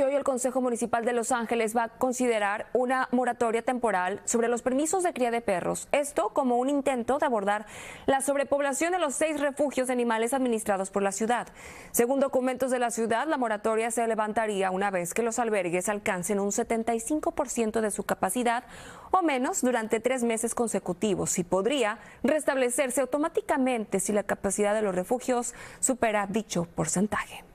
hoy el Consejo Municipal de Los Ángeles va a considerar una moratoria temporal sobre los permisos de cría de perros. Esto como un intento de abordar la sobrepoblación de los seis refugios de animales administrados por la ciudad. Según documentos de la ciudad, la moratoria se levantaría una vez que los albergues alcancen un 75% de su capacidad o menos durante tres meses consecutivos y podría restablecerse automáticamente si la capacidad de los refugios supera dicho porcentaje.